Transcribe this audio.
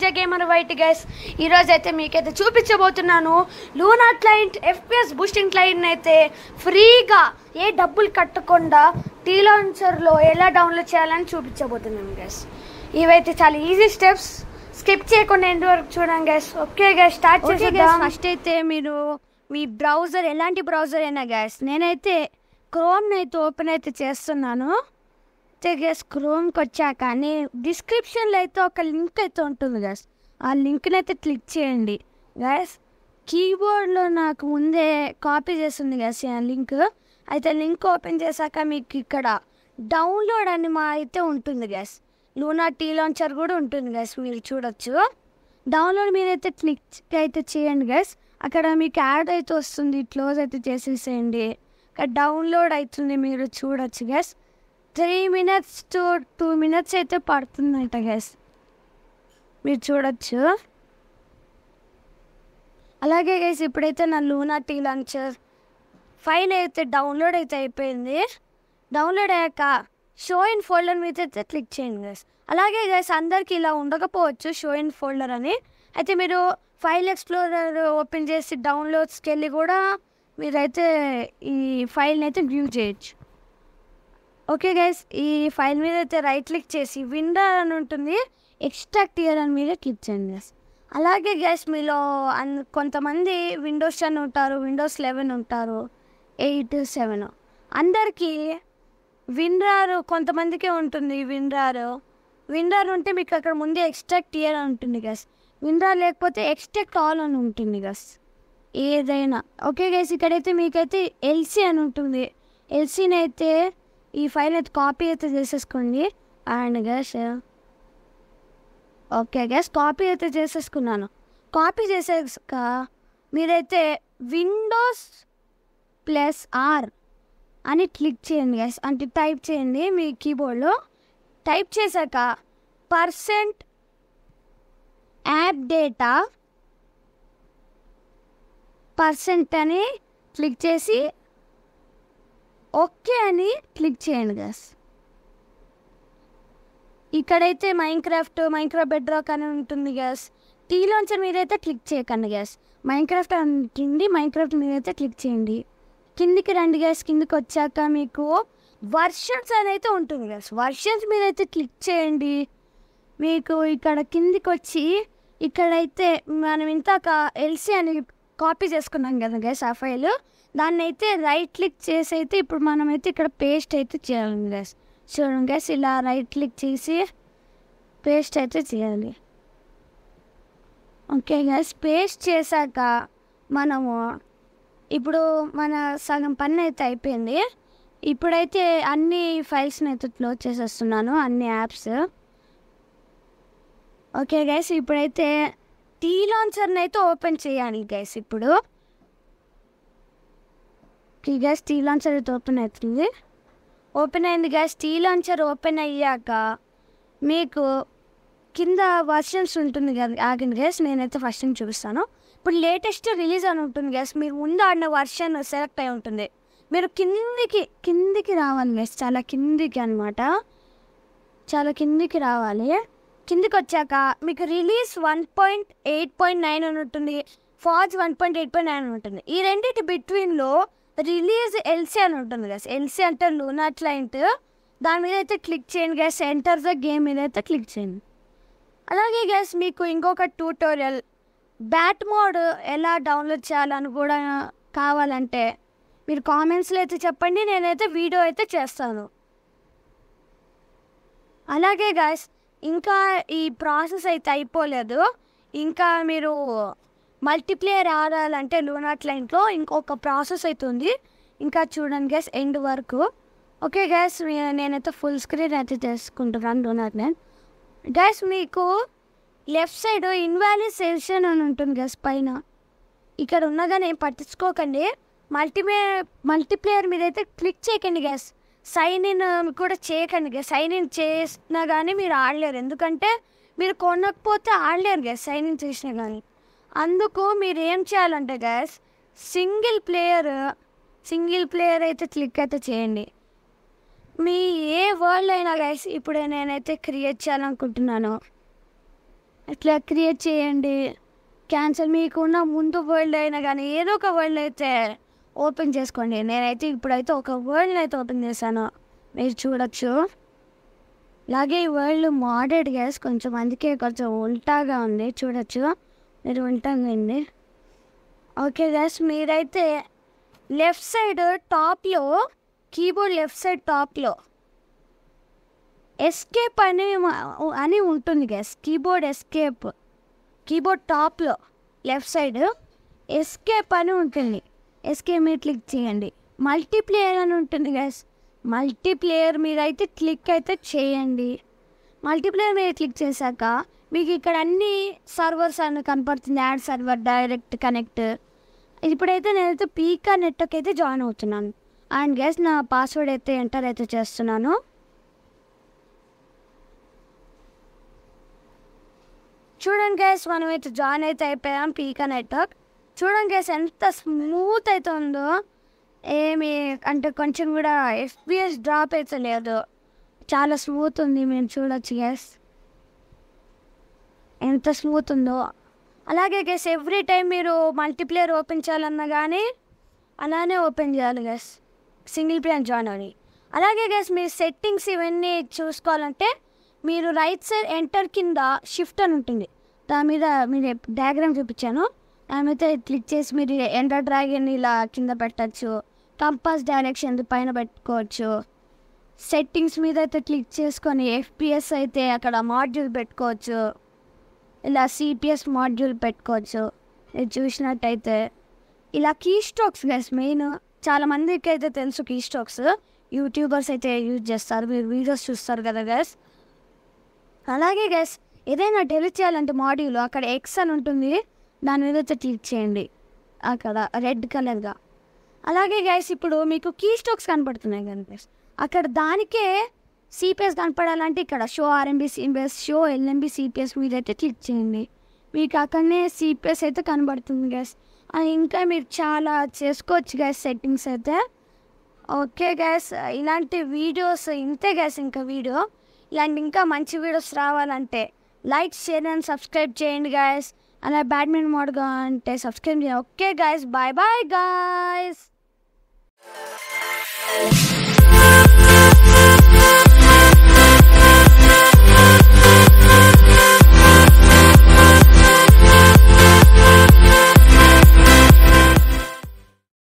సూర్య gamer white guys ఈరోజు అయితే మీకైతే చూపించబోతున్నాను Luna client FPS boosting client అయితే ఫ్రీగా ఏ డబ్బులు కట్టకుండా టీలాన్సర్లో ఎలా డౌన్లోడ్ చేయాలని చూపించబోతున్నాను గైస్ ఇవైతే చాలా ఈజీ స్టెప్స్ స్కిప్ చేయకుండా ఎండ్ వరకు చూడండి గైస్ ఓకే గైస్ స్టార్ట్ చేసేద్దాం ఫస్ట్ అయితే మీరు మీ బ్రౌజర్ ఎలాంటి బ్రౌజర్ అయినా గ్యాస్ నేనైతే క్రోమ్ని అయితే ఓపెన్ అయితే చేస్తున్నాను చేసి క్రోమ్కి వచ్చాక నేను డిస్క్రిప్షన్లో అయితే ఒక లింక్ అయితే ఉంటుంది గస్ ఆ లింక్ని అయితే క్లిక్ చేయండి గ్యాస్ కీబోర్డ్లో నాకు ముందే కాపీ చేస్తుంది గస్ ఆ లింక్ అయితే లింక్ ఓపెన్ చేశాక మీకు ఇక్కడ డౌన్లోడ్ అని మా అయితే ఉంటుంది గ్యాస్ లూనా టీ లాంచర్ కూడా ఉంటుంది గ్యాస్ మీరు చూడొచ్చు డౌన్లోడ్ మీరైతే క్లిక్ అయితే చేయండి గ్యాస్ అక్కడ మీకు యాడ్ అయితే వస్తుంది క్లోజ్ అయితే చేసేసేయండి డౌన్లోడ్ అవుతుంది మీరు చూడొచ్చు guys three minutes to two minutes అయితే పడుతుందంట గ్యాస్ మీరు చూడొచ్చు అలాగే గైస్ ఇప్పుడైతే నా లూనా టీ లంచ్ ఫైల్ అయితే డౌన్లోడ్ అయితే అయిపోయింది డౌన్లోడ్ అయ్యాక షో ఇన్ ఫోల్డర్ మీద అయితే క్లిక్ చేయండి గ్యాస్ అలాగే గైస్ అందరికీ ఇలా ఉండకపోవచ్చు షో ఇన్ ఫోల్డర్ అని అయితే మీరు ఫైల్ ఎక్స్ప్లోరర్ ఓపెన్ చేసి డౌన్లోడ్స్కి వెళ్ళి కూడా మీరైతే ఈ ఫైల్ని అయితే వ్యూ చేయొచ్చు ఓకే గైస్ ఈ ఫైల్ మీద అయితే రైట్ క్లిక్ చేసి విండర్ అని ఉంటుంది ఎక్స్ట్రాక్ట్ ఇయర్ అని మీద క్లిక్ చేయండి గైస్ అలాగే గైస్ మీలో అన్ కొంతమంది విండోస్ టెన్ ఉంటారు విండోస్ లెవెన్ ఉంటారు ఎయిట్ సెవెన్ అందరికీ విన్రారు కొంతమందికే ఉంటుంది విన్రారు విన్రార్ ఉంటే మీకు అక్కడ ముందే ఎక్స్ట్రాక్ట్ ఇయర్ అని ఉంటుంది గస్ విన్రార్ లేకపోతే ఎక్స్ట్రాక్ట్ ఆల్ అని ఉంటుంది గ్యాస్ ఏదైనా ఓకే గైస్ ఇక్కడైతే మీకైతే ఎల్సీ అని ఉంటుంది ఎల్సీని అయితే ఈ ఫైల్ అయితే కాపీ అయితే చేసేసుకోండి and guys okay guys copy అయితే చేసేసుకున్నాను కాపీ చేసేసాక మీరైతే విండోస్ ప్లస్ ఆర్ అని క్లిక్ చేయండి గ్యాస్ అంటే టైప్ చేయండి మీ కీబోర్డ్లో టైప్ చేశాక పర్సెంట్ యాప్ డేటా పర్సెంట్ అని క్లిక్ చేసి ఓకే అని క్లిక్ చేయండి గస్ ఇక్కడైతే మైన్క్రాఫ్ట్ మైన్క్రాఫ్ట్ బెడ్రాక్ అని ఉంటుంది గ్యాస్ టీలోంచి మీరైతే క్లిక్ చేయకండి గ్యాస్ మైన్క్రాఫ్ట్ అంటుంది మైన్క్రాఫ్ట్ మీరైతే క్లిక్ చేయండి కిందికి రండి గ్యాస్ కిందికి వచ్చాక మీకు వర్షన్స్ అయితే ఉంటుంది గ్యాస్ వర్షన్స్ మీరైతే క్లిక్ చేయండి మీకు ఇక్కడ కిందికి వచ్చి ఇక్కడైతే మనం ఇంత ఎల్సీ అని కాపీ చేసుకున్నాం కదా గ్యాస్ ఆ ఫైల్ దాన్ని అయితే రైట్ క్లిక్ చేసి అయితే ఇప్పుడు మనమైతే ఇక్కడ పేస్ట్ అయితే చేయాలి గ్యాస్ చూడండి గ్యాస్ ఇలా రైట్ క్లిక్ చేసి పేస్ట్ అయితే చేయాలి ఓకే గ్యాస్ పేస్ట్ చేశాక మనము ఇప్పుడు మన సగం పని అయితే అయిపోయింది ఇప్పుడైతే అన్ని ఫైల్స్ని అయితే క్లోజ్ చేసేస్తున్నాను అన్ని యాప్స్ ఓకే గ్యాస్ ఇప్పుడైతే టీ లాంచర్ని అయితే ఓపెన్ చేయాలి గ్యాస్ ఇప్పుడు ఈ గ్యాస్ టీ లాంచర్ అయితే ఓపెన్ అవుతుంది ఓపెన్ అయింది గ్యాస్ టీ లాంచర్ ఓపెన్ అయ్యాక మీకు కింద వర్షన్స్ ఉంటుంది కదా ఆగిన గ్యాస్ నేనైతే ఫస్ట్ నుంచి చూపిస్తాను ఇప్పుడు లేటెస్ట్ రిలీజ్ అని ఉంటుంది గ్యాస్ మీరు ముందు ఆడిన వర్షన్ సెలెక్ట్ అయి ఉంటుంది మీరు కిందికి కిందికి రావాలి గ్యాస్ చాలా కిందికి అనమాట చాలా కిందికి రావాలి కిందికి వచ్చాక మీకు release one point eight point nine అని ఉంటుంది ఫాజ్ one point eight point nine అని ఉంటుంది ఈ రెండింటి బిట్వీన్లో రిలీజ్ ఎల్సీ అని ఉంటుంది గ్యాస్ ఎల్సీ అంటే లూనా క్లయింట్ దాని మీద అయితే క్లిక్ చేయండి గ్యాస్ ఎంటర్ ద గేమ్ మీద అయితే క్లిక్ చేయండి అలాగే గ్యాస్ మీకు ఇంకొక ట్యూటోరియల్ బ్యాట్ మోడ్ ఎలా డౌన్లోడ్ చేయాలని కూడా కావాలంటే మీరు కామెంట్స్లో అయితే చెప్పండి నేనైతే వీడియో అయితే చేస్తాను అలాగే గాయస్ ఇంకా ఈ ప్రాసెస్ అయితే అయిపోలేదు ఇంకా మీరు మల్టీప్లేయర్ ఆడాలంటే లూనాట్ లైన్లో ఇంకొక ప్రాసెస్ అవుతుంది ఇంకా చూడండి గ్యాస్ ఎండ్ వరకు ఓకే గ్యాస్ నేనైతే ఫుల్ స్క్రీన్ అయితే చేసుకుంటున్నాను లూనాట్ లైన్ గ్యాస్ మీకు లెఫ్ట్ సైడ్ ఇన్వాలిడ్ సెల్షన్ అని ఉంటుంది గ్యాస్ పైన ఇక్కడ ఉన్నదని పట్టించుకోకండి మల్టీప్లేయర్ మల్టీప్లేయర్ మీద అయితే క్లిక్ చేయకండి గ్యాస్ సైన్ ఇన్ కూడా చేయకండి కదా సైన్ ఇన్ చేసినా కానీ మీరు ఆడలేరు ఎందుకంటే మీరు కొనకపోతే ఆడలేరు కదా సైన్ ఇన్ చేసినా కానీ అందుకు మీరు ఏం చేయాలంటే guys single player single player అయితే క్లిక్ అయితే చేయండి మీ ఏ వరల్డ్ అయినా గైస్ ఇప్పుడే నేనైతే క్రియేట్ చేయాలనుకుంటున్నాను ఇట్లా క్రియేట్ చేయండి క్యాన్సల్ మీకున్న ముందు వరల్డ్ అయినా కానీ ఏదో ఒక వరల్డ్ అయితే ఓపెన్ చేసుకోండి నేనైతే ఇప్పుడైతే ఒక వరల్డ్ని అయితే ఓపెన్ చేశాను మీరు చూడొచ్చు అలాగే ఈ వరల్డ్ మోడెడ్ గ్యాస్ కొంచెం అందుకే కొంచెం ఉల్టాగా ఉంది చూడొచ్చు మీరు ఉల్టాగా ఓకే గ్యాస్ మీరైతే లెఫ్ట్ సైడ్ టాప్లో కీబోర్డ్ లెఫ్ట్ సైడ్ టాప్లో ఎస్కేప్ అని అని ఉంటుంది గ్యాస్ కీబోర్డ్ ఎస్కేప్ కీబోర్డ్ టాప్లో లెఫ్ట్ సైడ్ ఎస్కేప్ అని ఉంటుంది ఎస్కేప్ క్లిక్ చేయండి మల్టీప్లేయర్ అని ఉంటుంది గ్యాస్ మల్టీప్లేయర్ మీద అయితే క్లిక్ అయితే చేయండి మల్టీప్లేయర్ మీద క్లిక్ చేశాక మీకు ఇక్కడ అన్ని సర్వర్స్ అని కనపడుతుంది యాడ్ సర్వర్ డైరెక్ట్ కనెక్ట్ ఇప్పుడైతే నేనైతే పీకా నెట్వర్క్ అయితే జాయిన్ అవుతున్నాను అండ్ గ్యాస్ నా పాస్వర్డ్ అయితే ఎంటర్ అయితే చేస్తున్నాను చూడండి గ్యాస్ మనం అయితే జాయిన్ అయితే అయిపోయాం పీకా నెట్వర్క్ చూడండి గ్యాస్ ఎంత స్మూత్ అవుతుందో ఏమి అంటే కొంచెం కూడా ఎఫ్బిఎస్ డ్రాప్ లేదు చాలా స్మూత్ ఉంది మేము చూడొచ్చు గ్యాస్ ఎంత స్మూత్ ఉందో అలాగే గ్యాస్ ఎవ్రీ టైం మీరు మల్టీప్లేయర్ ఓపెన్ చేయాలన్నా కానీ అలానే ఓపెన్ చేయాలి గ్యాస్ సింగిల్ ప్లేయర్ జాయిన్ అని అలాగే గ్యాస్ మీ సెట్టింగ్స్ ఇవన్నీ చూసుకోవాలంటే మీరు రైట్ సైడ్ ఎంటర్ కింద షిఫ్ట్ అని ఉంటుంది దాని మీద మీరు డయాగ్రామ్ చూపించాను దాని క్లిక్ చేసి మీరు ఎండర్ డ్రాగన్ ఇలా కింద పెట్టచ్చు కంపాస్ డైరెక్షన్ పైన పెట్టుకోవచ్చు సెట్టింగ్స్ మీద అయితే క్లిక్ చేసుకొని ఎఫ్పిఎస్ అయితే అక్కడ మాడ్యూల్ పెట్టుకోవచ్చు ఇలా సిపిఎస్ మాడ్యూల్ పెట్టుకోవచ్చు మీరు చూసినట్టయితే ఇలా కీ స్ట్రోక్స్ గైస్ మెయిన్ చాలా మందికి అయితే తెలుసు కీ స్ట్రోక్స్ యూట్యూబర్స్ అయితే యూజ్ చేస్తారు మీరు వీడియోస్ చూస్తారు కదా గైస్ అలాగే గైస్ ఏదైనా డెలిట్ చేయాలంటే మాడ్యూల్ అక్కడ ఎక్స్ అని ఉంటుంది దాని మీద వచ్చి క్లిక్ చేయండి అక్కడ రెడ్ కలర్గా అలాగే గైస్ ఇప్పుడు మీకు కీ స్టోక్స్ కనపడుతున్నాయి కనిపిస్ అక్కడ దానికే సిపిఎస్ కనపడాలంటే ఇక్కడ show RMB CPS show LMB CPS మీరైతే క్లిక్ చేయండి మీకు అక్కడనే సిపిఎస్ అయితే కనబడుతుంది గ్యాస్ ఇంకా మీరు చాలా చేసుకోవచ్చు గ్యాస్ సెట్టింగ్స్ అయితే ఓకే గ్యాస్ ఇలాంటి వీడియోస్ ఇంతే గ్యాస్ ఇంకా వీడియో ఇలాంటి ఇంకా మంచి వీడియోస్ రావాలంటే లైక్ షేర్ అండ్ సబ్స్క్రైబ్ చేయండి గ్యాస్ అలా బ్యాడ్మింటన్ మోడ్గా అంటే సబ్స్క్రైబ్ చేయండి okay guys bye bye guys